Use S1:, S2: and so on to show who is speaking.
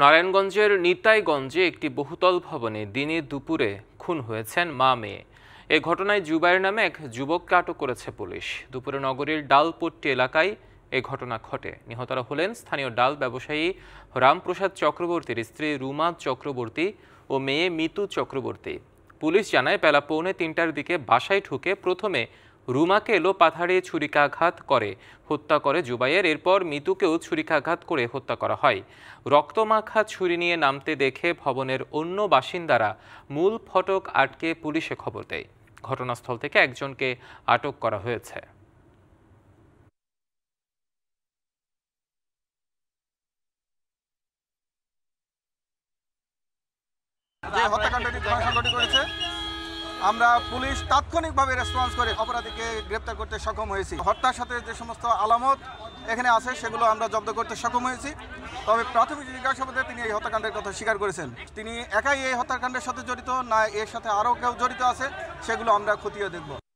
S1: নারায়ণগঞ্জের নিতাইগঞ্জে একটি বহুতল ভবনে দিনে দুপুরে খুন হয়েছেন মা মেয়ে এ ঘটনায় জুবাইর নামে এক যুবককে আটক করেছে পুলিশ দুপুরে নগরীর ডালপট্টি এলাকায় এ ঘটনা ঘটে নিহতরা হলেন স্থানীয় ডাল ব্যবসায়ী রামপ্রসাদ চক্রবর্তীর স্ত্রী রুমা চক্রবর্তী ও মেয়ে মিতু চক্রবর্তী পুলিশ জানায় বেলা পৌনে তিনটার দিকে বাসায় ঢুকে প্রথমে রুমাকে লোপাথারে ছুরিকাঘাত করে হত্যা করে জুবাইয়ের এরপর মিতুকেও ছুরিকাঘাত করে হত্যা করা হয় রক্তমাখা ছুরি নিয়ে নামতে দেখে ভবনের অন্য বাসিন্দারা মূল ফটক আটকে পুলিশে খবর দেয় ঘটনাস্থল থেকে একজনকে আটক করা হয়েছে
S2: যে হত্যাকাণ্ডটি জনসংগঠন করেছে আমরা পুলিশ তাৎক্ষণিকভাবে রেসপন্স করে অপরাধীকে গ্রেপ্তার করতে সক্ষম হয়েছি হত্যার সাথে যে সমস্ত আলামত এখানে আছে সেগুলো আমরা জব্দ করতে সক্ষম হয়েছি তবে প্রাথমিক জিজ্ঞাসাবাদে তিনি এই হত্যাকাণ্ডের কথা স্বীকার করেছেন তিনি একাই এই হত্যাকাণ্ডের সাথে জড়িত না এর সাথে আরও কেউ জড়িত আছে সেগুলো আমরা খতিয়ে দেখব